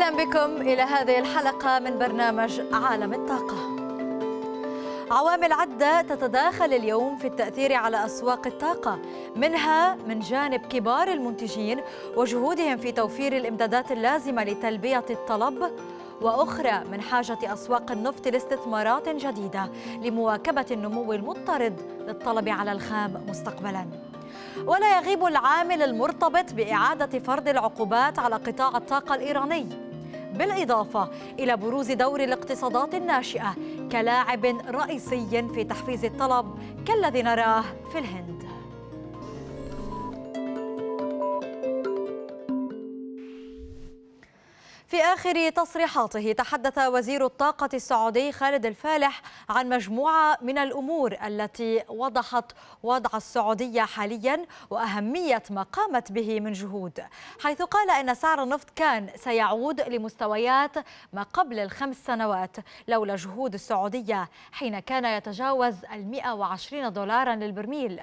أهلا بكم إلى هذه الحلقة من برنامج عالم الطاقة عوامل عدة تتداخل اليوم في التأثير على أسواق الطاقة منها من جانب كبار المنتجين وجهودهم في توفير الإمدادات اللازمة لتلبية الطلب وأخرى من حاجة أسواق النفط لاستثمارات جديدة لمواكبة النمو المضطرد للطلب على الخام مستقبلاً ولا يغيب العامل المرتبط بإعادة فرض العقوبات على قطاع الطاقة الإيراني بالإضافة إلى بروز دور الاقتصادات الناشئة كلاعب رئيسي في تحفيز الطلب كالذي نراه في الهند في آخر تصريحاته تحدث وزير الطاقة السعودي خالد الفالح عن مجموعة من الأمور التي وضحت وضع السعودية حاليا وأهمية ما قامت به من جهود حيث قال أن سعر النفط كان سيعود لمستويات ما قبل الخمس سنوات لولا جهود السعودية حين كان يتجاوز ال 120 دولارا للبرميل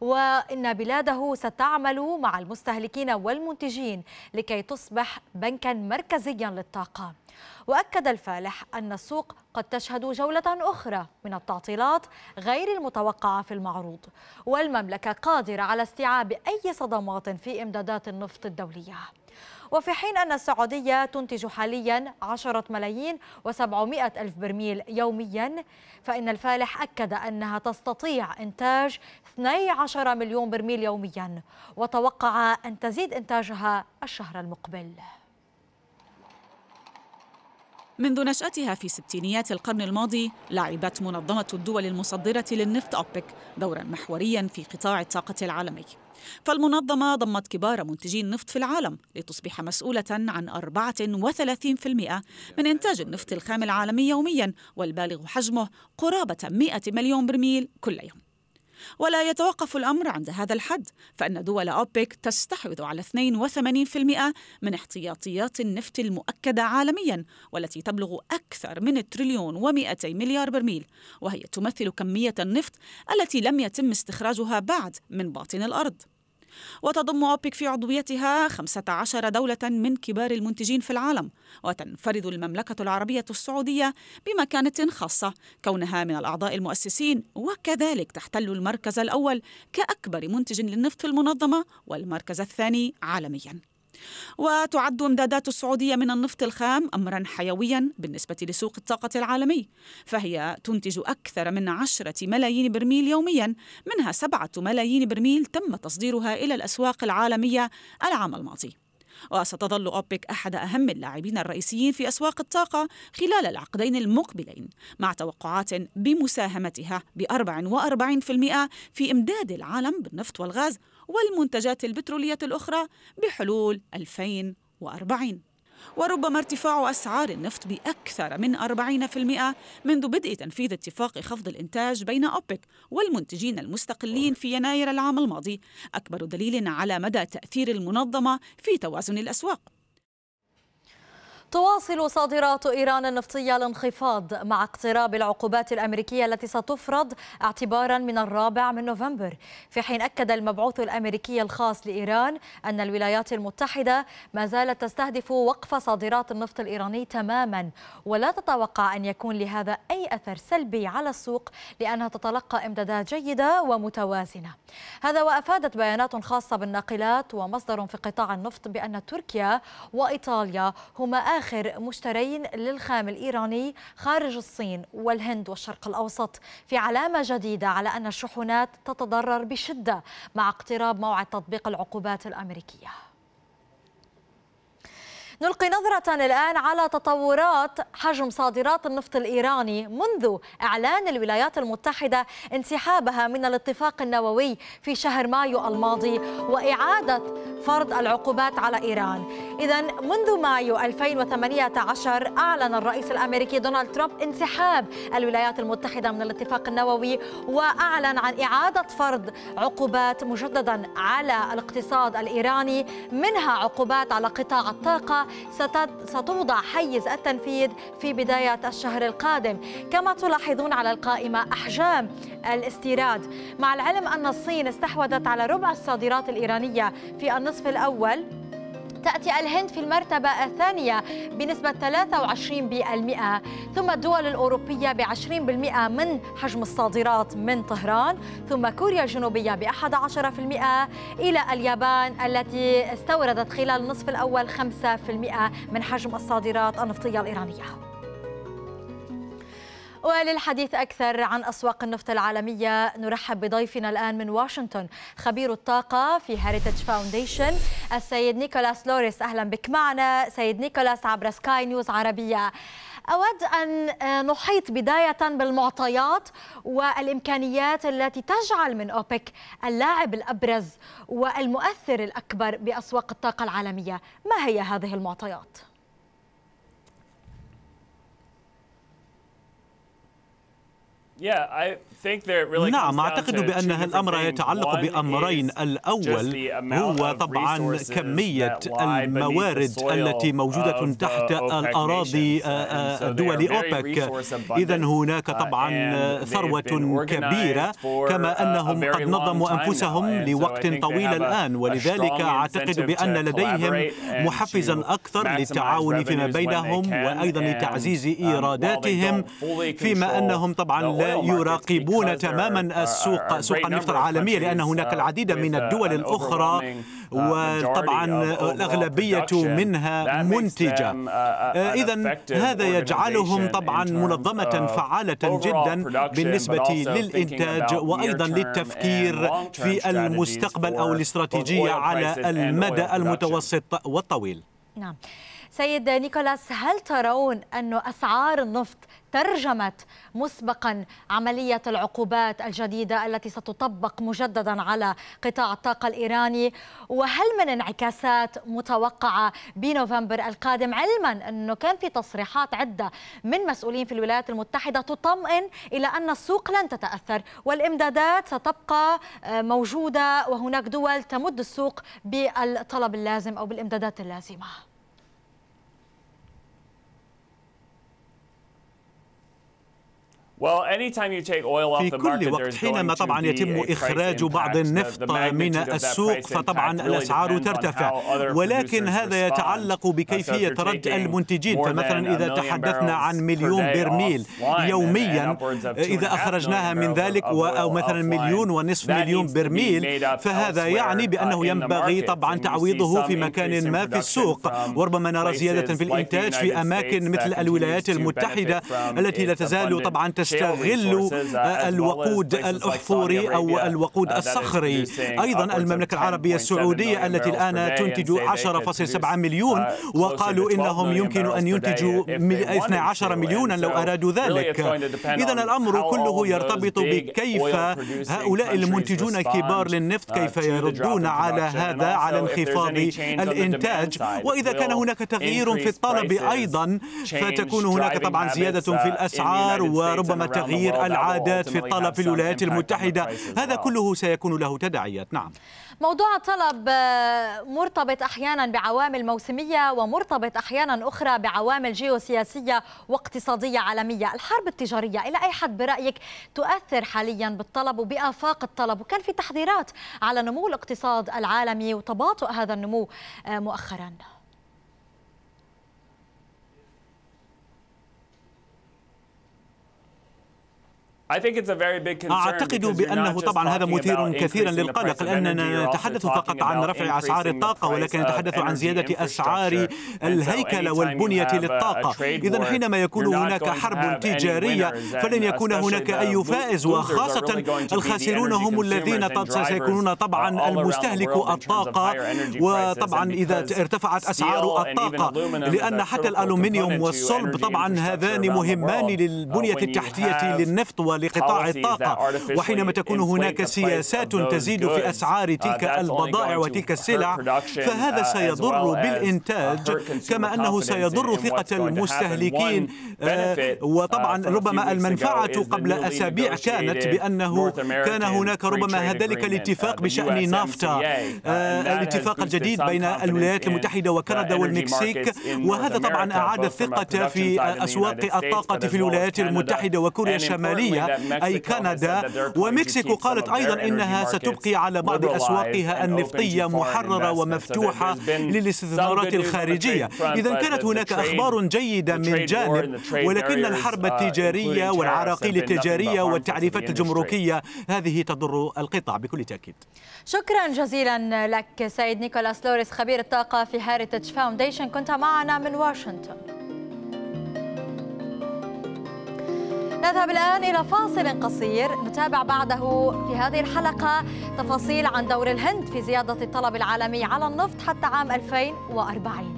وإن بلاده ستعمل مع المستهلكين والمنتجين لكي تصبح بنكا مركزيا للطاقة وأكد الفالح أن السوق قد تشهد جولة أخرى من التعطيلات غير المتوقعة في المعروض والمملكة قادرة على استيعاب أي صدمات في إمدادات النفط الدولية وفي حين أن السعودية تنتج حاليا 10 ملايين و700 ألف برميل يوميا فإن الفالح أكد أنها تستطيع إنتاج 12 مليون برميل يوميا وتوقع أن تزيد إنتاجها الشهر المقبل منذ نشأتها في ستينيات القرن الماضي لعبت منظمة الدول المصدرة للنفط أوبك دورا محوريا في قطاع الطاقة العالمي فالمنظمة ضمت كبار منتجي النفط في العالم لتصبح مسؤولة عن 34% من إنتاج النفط الخام العالمي يوميا والبالغ حجمه قرابة 100 مليون برميل كل يوم ولا يتوقف الأمر عند هذا الحد فإن دول أوبك تستحوذ على 82% من احتياطيات النفط المؤكدة عالميا والتي تبلغ أكثر من تريليون و200 مليار برميل وهي تمثل كمية النفط التي لم يتم استخراجها بعد من باطن الأرض وتضم أوبك في عضويتها 15 دولة من كبار المنتجين في العالم وتنفرد المملكة العربية السعودية بمكانة خاصة كونها من الأعضاء المؤسسين وكذلك تحتل المركز الأول كأكبر منتج للنفط في المنظمة والمركز الثاني عالمياً وتعد امدادات السعودية من النفط الخام أمرا حيويا بالنسبة لسوق الطاقة العالمي فهي تنتج أكثر من عشرة ملايين برميل يوميا منها سبعة ملايين برميل تم تصديرها إلى الأسواق العالمية العام الماضي وستظل أوبك أحد أهم اللاعبين الرئيسيين في أسواق الطاقة خلال العقدين المقبلين مع توقعات بمساهمتها ب 44% في إمداد العالم بالنفط والغاز والمنتجات البترولية الأخرى بحلول 2040 وربما ارتفاع أسعار النفط بأكثر من 40% منذ بدء تنفيذ اتفاق خفض الإنتاج بين أوبك والمنتجين المستقلين في يناير العام الماضي أكبر دليل على مدى تأثير المنظمة في توازن الأسواق تواصل صادرات إيران النفطية الانخفاض مع اقتراب العقوبات الأمريكية التي ستفرض اعتبارا من الرابع من نوفمبر في حين أكد المبعوث الأمريكي الخاص لإيران أن الولايات المتحدة ما زالت تستهدف وقف صادرات النفط الإيراني تماما ولا تتوقع أن يكون لهذا أي أثر سلبي على السوق لأنها تتلقى إمدادات جيدة ومتوازنة هذا وأفادت بيانات خاصة بالناقلات ومصدر في قطاع النفط بأن تركيا وإيطاليا هما آخر مشترين للخام الإيراني خارج الصين والهند والشرق الأوسط في علامة جديدة على أن الشحنات تتضرر بشدة مع اقتراب موعد تطبيق العقوبات الأمريكية نلقي نظرة الآن على تطورات حجم صادرات النفط الإيراني منذ إعلان الولايات المتحدة انسحابها من الاتفاق النووي في شهر مايو الماضي وإعادة فرض العقوبات على إيران إذا منذ مايو 2018 أعلن الرئيس الأمريكي دونالد ترامب انسحاب الولايات المتحدة من الاتفاق النووي وأعلن عن إعادة فرض عقوبات مجددا على الاقتصاد الإيراني منها عقوبات على قطاع الطاقة ستوضع حيز التنفيذ في بداية الشهر القادم كما تلاحظون على القائمة أحجام الاستيراد مع العلم أن الصين استحوذت على ربع الصادرات الإيرانية في النصف الأول تأتي الهند في المرتبة الثانية بنسبة 23% ثم الدول الأوروبية ب 20% من حجم الصادرات من طهران ثم كوريا الجنوبية ب 11% إلى اليابان التي استوردت خلال النصف الأول 5% من حجم الصادرات النفطية الإيرانية وللحديث أكثر عن أسواق النفط العالمية نرحب بضيفنا الآن من واشنطن خبير الطاقة في هيريتج فاونديشن السيد نيكولاس لوريس أهلا بك معنا سيد نيكولاس عبر سكاي نيوز عربية أود أن آه، نحيط بداية بالمعطيات والإمكانيات التي تجعل من أوبك اللاعب الأبرز والمؤثر الأكبر بأسواق الطاقة العالمية ما هي هذه المعطيات؟ نعم أعتقد بأن الأمر يتعلق بأمرين الأول هو طبعا كمية الموارد التي موجودة uh, تحت الأراضي آه، آه، دول أوبك إذا هناك uh, طبعا ثروة كبيرة كما أنهم قد نظموا أنفسهم لوقت طويل الآن ولذلك أعتقد بأن لديهم محفزا أكثر للتعاون فيما بينهم وأيضا لتعزيز um, إيراداتهم فيما أنهم طبعا لا يراقبون تماما uh, السوق سوق النفط العالمية لأن هناك uh, العديد من uh, الدول الأخرى وطبعا الأغلبية منها منتجة إذا هذا يجعلهم طبعا منظمة فعالة جدا بالنسبة للإنتاج وأيضا للتفكير في المستقبل أو الاستراتيجية على المدى المتوسط والطويل نعم سيد نيكولاس هل ترون أن أسعار النفط ترجمت مسبقا عملية العقوبات الجديدة التي ستطبق مجددا على قطاع الطاقة الإيراني وهل من انعكاسات متوقعة بنوفمبر القادم علما أنه كان في تصريحات عدة من مسؤولين في الولايات المتحدة تطمئن إلى أن السوق لن تتأثر والإمدادات ستبقى آه، موجودة وهناك دول تمد السوق بالطلب اللازم أو بالإمدادات اللازمة في كل وقت حينما طبعا يتم إخراج بعض النفط من السوق فطبعا الأسعار ترتفع ولكن هذا يتعلق uh, بكيفية رد المنتجين فمثلا إذا تحدثنا عن مليون برميل يوميا إذا أخرجناها من ذلك أو مثلا مليون ونصف مليون برميل فهذا يعني بأنه uh, ينبغي طبعا تعويضه في مكان ما في السوق وربما نرى زيادة في الإنتاج في أماكن مثل الولايات المتحدة التي لا تزال طبعا يستغل uh, الوقود الأحفوري أو uh, الوقود الصخري أيضا المملكة العربية السعودية التي الآن تنتج 10.7 uh, مليون وقالوا إنهم يمكن أن ينتجوا 12 مليونا لو أرادوا ذلك إذا الأمر كله يرتبط بكيف هؤلاء المنتجون الكبار للنفط كيف يردون على هذا على انخفاض الإنتاج وإذا كان هناك تغيير في الطلب أيضا فتكون هناك طبعا زيادة في الأسعار وربما وعدم تغيير العادات في الطلب في الولايات المتحدة هذا كله سيكون له تداعيات نعم موضوع الطلب آه، مرتبط أحيانا بعوامل موسمية ومرتبط أحيانا أخرى بعوامل جيوسياسية واقتصادية عالمية الحرب التجارية إلى أي حد برأيك تؤثر حاليا بالطلب وبآفاق الطلب وكان في تحذيرات على نمو الاقتصاد العالمي وتباطؤ هذا النمو آه، مؤخرا أعتقد بأنه طبعا هذا مثير كثيرا للقلق لأننا نتحدث فقط عن رفع أسعار الطاقة ولكن نتحدث عن زيادة أسعار الهيكلة والبنية للطاقة إذا حينما يكون هناك حرب تجارية فلن يكون هناك أي فائز وخاصة الخاسرون هم الذين سيكونون طبعا المستهلك الطاقة وطبعا إذا ارتفعت أسعار الطاقة لأن حتى الألومنيوم والصلب طبعا هذان مهمان uh, للبنية التحتية للنفط لقطاع الطاقة وحينما تكون هناك سياسات تزيد في uh, أسعار تلك البضائع وتلك uh, السلع فهذا سيضر بالإنتاج كما أنه سيضر ثقة المستهلكين آه، uh, وطبعا ربما المنفعة قبل أسابيع كانت بأنه كان هناك ربما ذلك الاتفاق بشأن نافتا آه، الاتفاق الجديد بين الولايات المتحدة وكندا والمكسيك وهذا طبعا أعاد الثقة في أسواق الطاقة في الولايات المتحدة وكوريا الشمالية أي كندا ومكسيكو قالت أيضا إنها ستبقي على بعض أسواقها النفطية محررة ومفتوحة للاستثمارات الخارجية إذا كانت هناك أخبار جيدة من جانب ولكن الحرب uh, التجارية والعراقيل التجارية والتعريفات الجمركية هذه تضر القطاع بكل تأكيد شكرا جزيلا لك سيد نيكولاس لوريس خبير الطاقة في هاريتج فاونديشن كنت معنا من واشنطن نذهب الآن إلى فاصل قصير نتابع بعده في هذه الحلقة تفاصيل عن دور الهند في زيادة الطلب العالمي على النفط حتى عام 2040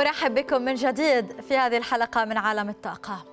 أرحب بكم من جديد في هذه الحلقة من عالم الطاقة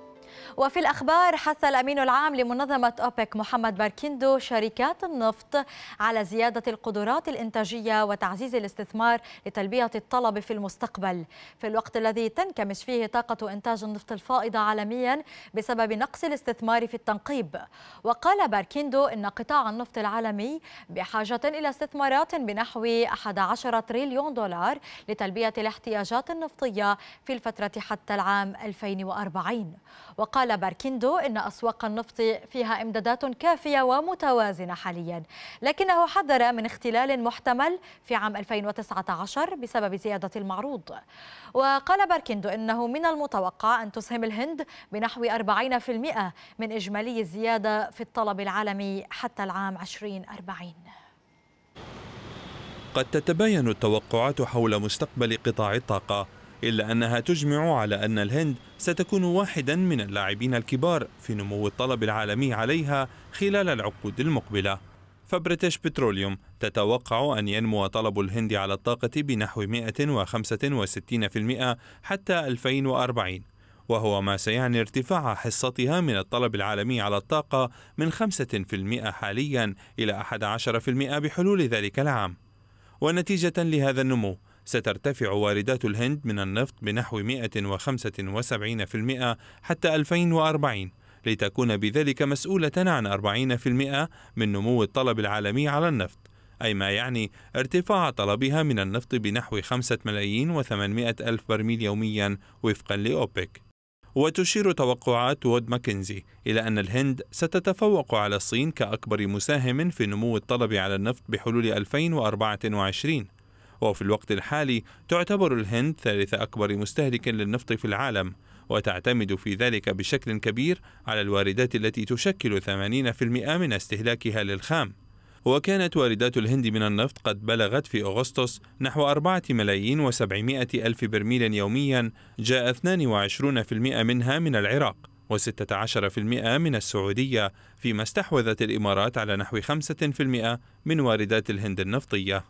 وفي الأخبار حث الأمين العام لمنظمة أوبك محمد باركيندو شركات النفط على زيادة القدرات الإنتاجية وتعزيز الاستثمار لتلبية الطلب في المستقبل في الوقت الذي تنكمش فيه طاقة إنتاج النفط الفائضة عالميا بسبب نقص الاستثمار في التنقيب وقال باركيندو إن قطاع النفط العالمي بحاجة إلى استثمارات بنحو 11 تريليون دولار لتلبية الاحتياجات النفطية في الفترة حتى العام 2040 وقال قال باركيندو إن أسواق النفط فيها إمدادات كافية ومتوازنة حاليا لكنه حذر من اختلال محتمل في عام 2019 بسبب زيادة المعروض وقال باركيندو إنه من المتوقع أن تسهم الهند بنحو 40% من إجمالي الزيادة في الطلب العالمي حتى العام 2040 قد تتباين التوقعات حول مستقبل قطاع الطاقة إلا أنها تجمع على أن الهند ستكون واحدا من اللاعبين الكبار في نمو الطلب العالمي عليها خلال العقود المقبلة فبريتش بتروليوم تتوقع أن ينمو طلب الهند على الطاقة بنحو 165% حتى 2040 وهو ما سيعني ارتفاع حصتها من الطلب العالمي على الطاقة من 5% حاليا إلى 11% بحلول ذلك العام ونتيجة لهذا النمو سترتفع واردات الهند من النفط بنحو 175% حتى 2040 لتكون بذلك مسؤولة عن 40% من نمو الطلب العالمي على النفط أي ما يعني ارتفاع طلبها من النفط بنحو 5 ملايين و800 ألف برميل يوميا وفقا لأوبك وتشير توقعات وود ماكنزي إلى أن الهند ستتفوق على الصين كأكبر مساهم في نمو الطلب على النفط بحلول 2024 وفي الوقت الحالي تعتبر الهند ثالث أكبر مستهلك للنفط في العالم وتعتمد في ذلك بشكل كبير على الواردات التي تشكل 80% من استهلاكها للخام وكانت واردات الهند من النفط قد بلغت في أغسطس نحو 4 ملايين وسبعمائة ألف برميل يوميا جاء 22% منها من العراق و16% من السعودية فيما استحوذت الإمارات على نحو 5% من واردات الهند النفطية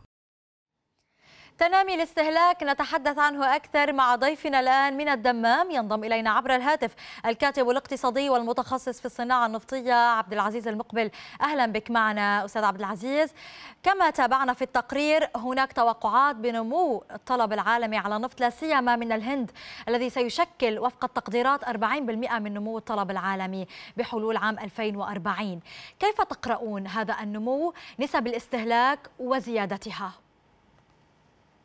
تنامي الاستهلاك نتحدث عنه أكثر مع ضيفنا الآن من الدمام ينضم إلينا عبر الهاتف الكاتب الاقتصادي والمتخصص في الصناعة النفطية عبد العزيز المقبل أهلا بك معنا أستاذ عبد العزيز كما تابعنا في التقرير هناك توقعات بنمو الطلب العالمي على النفط لا سيما من الهند الذي سيشكل وفق التقديرات 40% من نمو الطلب العالمي بحلول عام 2040 كيف تقرؤون هذا النمو نسب الاستهلاك وزيادتها؟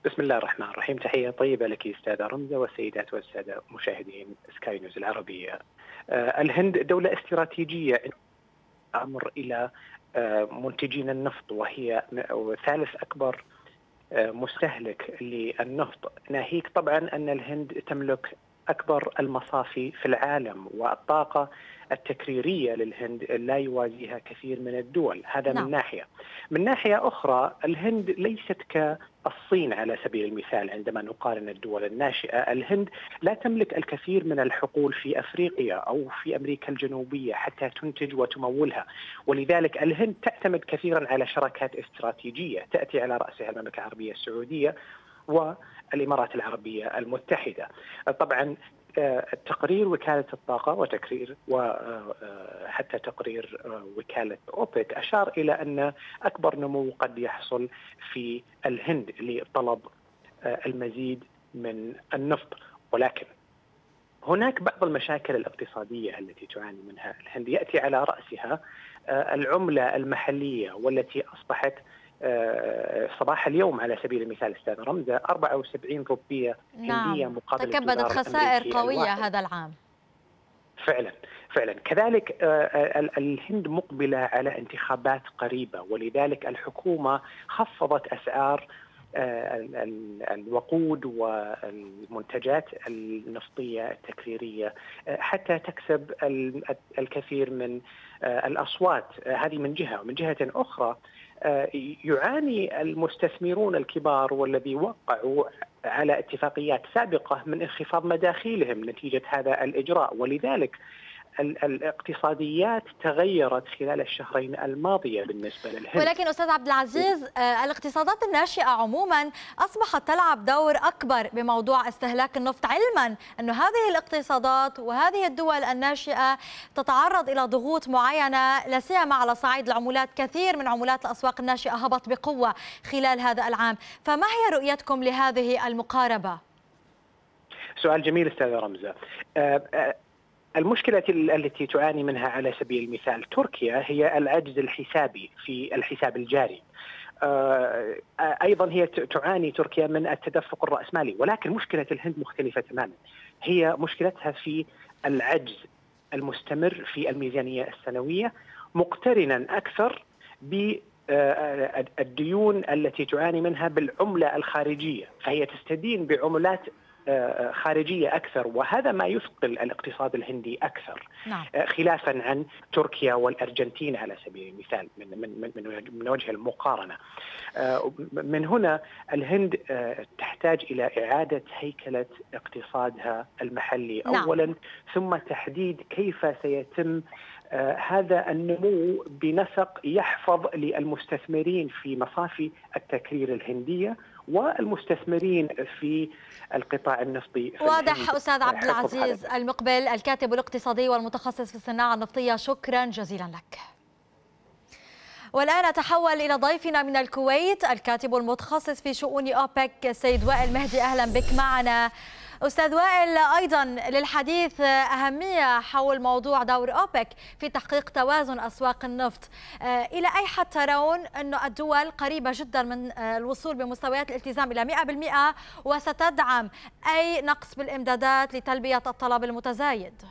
بسم الله الرحمن الرحيم تحية طيبة لك أستاذة رمزة والسيدات والسادة مشاهدين سكاي نيوز العربية آه، الهند دولة استراتيجية أمر إلى آه، منتجين النفط وهي ثالث أكبر آه، مستهلك للنفط ناهيك طبعا أن الهند تملك أكبر المصافي في العالم والطاقة التكريرية للهند لا يوازيها كثير من الدول هذا نعم. من ناحية من ناحية أخرى الهند ليست ك الصين على سبيل المثال عندما نقارن الدول الناشئه الهند لا تملك الكثير من الحقول في افريقيا او في امريكا الجنوبيه حتى تنتج وتمولها ولذلك الهند تعتمد كثيرا على شراكات استراتيجيه تاتي على راسها المملكه العربيه السعوديه والامارات العربيه المتحده. طبعا آه، تقرير وكالة الطاقة وتكرير وحتى آه، آه، تقرير وكالة أوبك أشار إلى أن أكبر نمو قد يحصل في الهند لطلب المزيد من النفط ولكن هناك بعض المشاكل الاقتصادية التي تعاني منها الهند يأتي على رأسها العملة المحلية والتي أصبحت آه، صباح اليوم على سبيل المثال استاذ رمزه 74 روبيه نعم. هنديه نعم. مقابل تكبدت خسائر قويه الواحد. هذا العام فعلا فعلا كذلك آه، آه، الهند مقبله على انتخابات قريبه ولذلك الحكومه خفضت اسعار الوقود والمنتجات النفطيه التكريريه حتى تكسب الكثير من الاصوات هذه من جهه ومن جهه اخرى آه، يعاني المستثمرون الكبار والذي وقعوا على اتفاقيات سابقه من انخفاض مداخيلهم نتيجه هذا الاجراء ولذلك الاقتصاديات تغيرت خلال الشهرين الماضية بالنسبة للهند ولكن أستاذ عبد العزيز إيه. آه، الاقتصادات الناشئة عموما أصبحت تلعب دور أكبر بموضوع استهلاك النفط علما أن هذه الاقتصادات وهذه الدول الناشئة تتعرض إلى ضغوط معينة لا سيما على صعيد العمولات كثير من عمولات الأسواق الناشئة هبط بقوة خلال هذا العام فما هي رؤيتكم لهذه المقاربة؟ سؤال جميل استاذ رمزه آه، آه، المشكلة التي تعاني منها على سبيل المثال تركيا هي العجز الحسابي في الحساب الجاري. آه، ايضا هي تعاني تركيا من التدفق الراسمالي ولكن مشكله الهند مختلفه تماما هي مشكلتها في العجز المستمر في الميزانيه السنويه مقترنا اكثر بالديون آه، آه، التي تعاني منها بالعمله الخارجيه فهي تستدين بعملات آه، آه، خارجيه اكثر وهذا ما يثقل الاقتصاد الهندي اكثر نعم. آه، خلافا عن تركيا والارجنتين على سبيل المثال من من من, وجه المقارنه من هنا الهند تحتاج الى اعاده هيكله اقتصادها المحلي نعم. اولا ثم تحديد كيف سيتم هذا النمو بنسق يحفظ للمستثمرين في مصافي التكرير الهنديه والمستثمرين في القطاع النفطي في واضح استاذ عبد العزيز المقبل الكاتب الاقتصادي والمتخصص في الصناعه النفطيه شكرا جزيلا لك والآن أتحول إلى ضيفنا من الكويت الكاتب المتخصص في شؤون أوبك سيد وائل مهدي أهلا بك معنا أستاذ وائل أيضا للحديث أهمية حول موضوع دور أوبك في تحقيق توازن أسواق النفط آه، إلى أي حد ترون أن الدول قريبة جدا من آه، الوصول بمستويات الالتزام إلى 100% وستدعم أي نقص بالإمدادات لتلبية الطلب المتزايد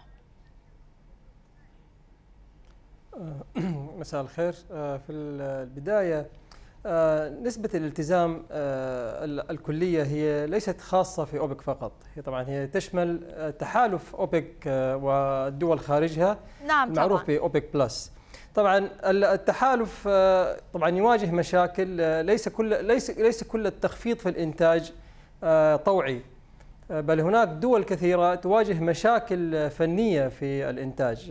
آه، مساء الخير في البداية آه، نسبة الالتزام آه، الكلية هي ليست خاصة في أوبك فقط هي طبعا هي تشمل آه، تحالف أوبك والدول خارجها نعم المعروف بأوبك بلس طبعا التحالف طبعا يواجه مشاكل ليس كل ليس ليس كل التخفيض في الانتاج طوعي بل هناك دول كثيره تواجه مشاكل فنيه في الانتاج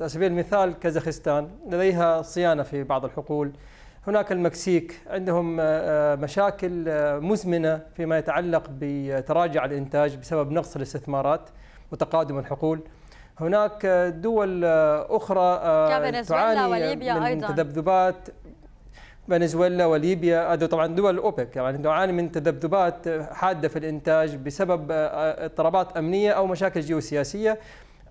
على سبيل المثال كازاخستان لديها صيانه في بعض الحقول هناك المكسيك عندهم آه، آه، مشاكل آه، مزمنة فيما يتعلق بتراجع الإنتاج بسبب نقص الاستثمارات وتقادم الحقول هناك دول أخرى تعاني وليبيا من أيضاً. تذبذبات فنزويلا وليبيا هذه طبعا دول اوبك يعني تعاني من تذبذبات حاده في الانتاج بسبب اضطرابات امنيه او مشاكل جيوسياسيه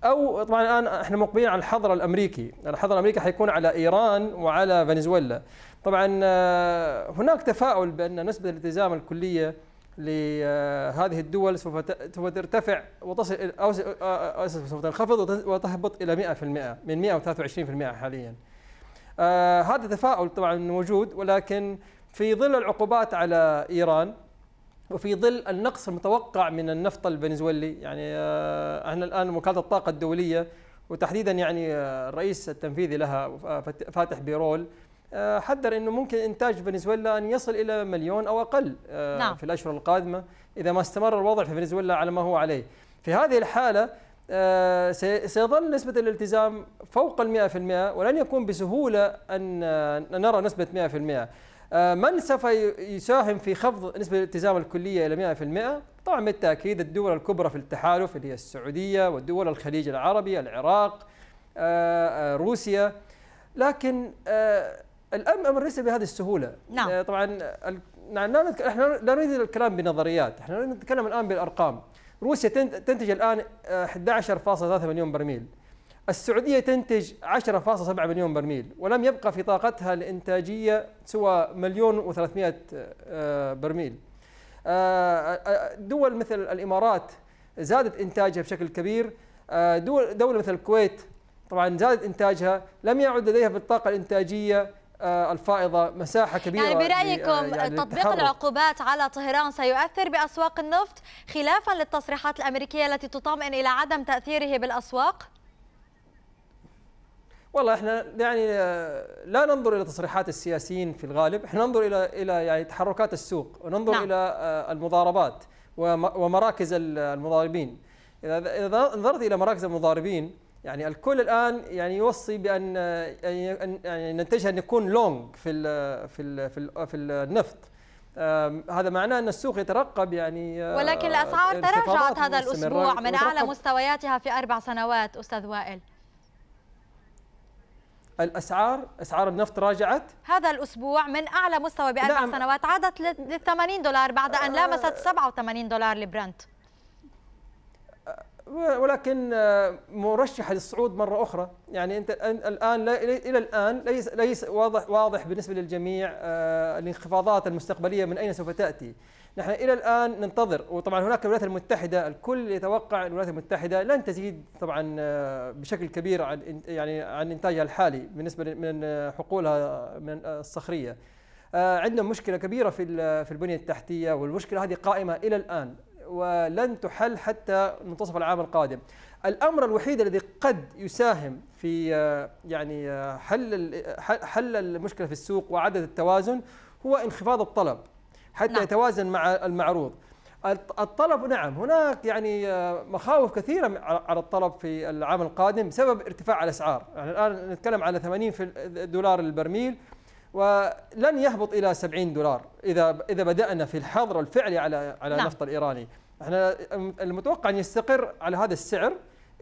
او طبعا الان احنا مقبلين على الحظر الامريكي، الحظر الامريكي حيكون على ايران وعلى فنزويلا. طبعا آه، هناك تفاؤل بأن نسبة الالتزام الكلية لهذه آه، الدول سوف ترتفع وتصل أو آه، سوف تنخفض وتهبط إلى 100% من 123% حاليا هذا تفاؤل طبعا موجود ولكن في ظل العقوبات على إيران وفي ظل النقص المتوقع من النفط الفنزويلي يعني احنا الان وكاله الطاقه الدوليه وتحديدا يعني الرئيس التنفيذي لها فاتح بيرول آه، حذر انه ممكن انتاج فنزويلا ان يصل الى مليون او اقل آه، نعم. في الاشهر القادمه اذا ما استمر الوضع في فنزويلا على ما هو عليه. في هذه الحاله آه، سيظل نسبة الالتزام فوق المئة 100% ولن يكون بسهولة أن نرى نسبة 100% من سوف يساهم في خفض نسبة الالتزام الكلية إلى 100% طبعا بالتأكيد الدول الكبرى في التحالف اللي هي السعودية والدول الخليج العربي العراق روسيا لكن الام امر ليس بهذه السهوله نعم آه، طبعا آه، نحن نعم، لا نريد الكلام بنظريات احنا نتكلم الان بالارقام روسيا تنتج الان 11.3 آه، مليون برميل السعوديه تنتج 10.7 مليون برميل ولم يبقى في طاقتها الانتاجيه سوى مليون و300 برميل دول مثل الامارات زادت انتاجها بشكل كبير دول دوله مثل الكويت طبعا زادت انتاجها لم يعد لديها في الطاقه الانتاجيه آه، الفائضة مساحة كبيرة يعني برأيكم آه، يعني تطبيق العقوبات على طهران سيؤثر بأسواق النفط خلافا للتصريحات الأمريكية التي تطمئن إلى عدم تأثيره بالأسواق؟ والله احنا يعني آه، لا ننظر الى تصريحات السياسيين في الغالب، احنا ننظر الى الى يعني تحركات السوق وننظر نعم. الى المضاربات ومراكز المضاربين. اذا نظرت الى مراكز المضاربين يعني الكل الان يعني يوصي بان يعني ان يعني يكون لونج في الـ في الـ في, الـ في النفط هذا معناه ان السوق يترقب يعني آه، ولكن الاسعار تراجعت هذا الاسبوع من اعلى مستوياتها في اربع سنوات استاذ وائل الاسعار اسعار النفط راجعت هذا الاسبوع من اعلى مستوى باربع نعم. سنوات عادت لل 80 دولار بعد ان لامست 87 آه. دولار لبرنت ولكن آه، مرشح للصعود مره اخرى يعني انت الان لا الى الان ليس ليس واضح واضح بالنسبه للجميع آه، الانخفاضات المستقبليه من اين سوف تاتي نحن الى الان ننتظر وطبعا هناك الولايات المتحده الكل يتوقع الولايات المتحده لن تزيد طبعا آه، بشكل كبير عن يعني عن انتاجها الحالي بالنسبه من حقولها من الصخريه عندنا مشكله كبيره في في البنيه التحتيه والمشكله هذه قائمه الى الان ولن تحل حتى منتصف العام القادم الامر الوحيد الذي قد يساهم في آه، يعني آه، حل حل المشكله في السوق وعدد التوازن هو انخفاض الطلب حتى نعم. يتوازن مع المعروض الطلب نعم هناك يعني آه، مخاوف كثيرة على الطلب في العام القادم بسبب ارتفاع الأسعار يعني الآن نتكلم على 80 دولار البرميل ولن يهبط الى 70 دولار اذا اذا بدانا في الحظر الفعلي على على نعم. النفط الايراني احنا المتوقع ان يستقر على هذا السعر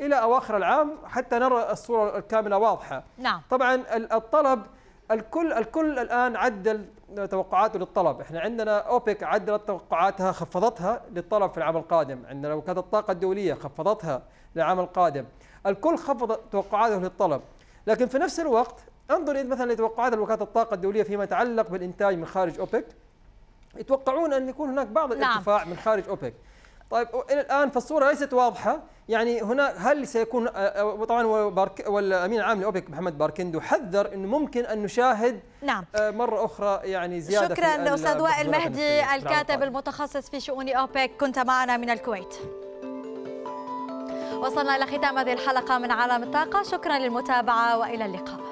الى اواخر العام حتى نرى الصوره الكامله واضحه نعم. طبعا الطلب الكل الكل الان عدل توقعاته للطلب، احنا عندنا اوبك عدلت توقعاتها خفضتها للطلب في العام القادم، عندنا وكاله الطاقه الدوليه خفضتها للعام القادم، الكل خفض توقعاته للطلب، لكن في نفس الوقت انظر مثلا لتوقعات الوكالات الطاقه الدوليه فيما يتعلق بالانتاج من خارج اوبك يتوقعون ان يكون هناك بعض نعم. الارتفاع نعم. من خارج اوبك طيب الى الان فالصوره ليست واضحه يعني هنا هل سيكون آه، طبعا بارك والامين العام لاوبك محمد باركندو حذر انه ممكن ان نشاهد نعم آه، مره اخرى يعني زياده شكرا للاستاذ وائل مهدي نعم، الكاتب المتخصص في شؤون اوبك كنت معنا من الكويت وصلنا الى ختام هذه الحلقه من عالم الطاقه شكرا للمتابعه والى اللقاء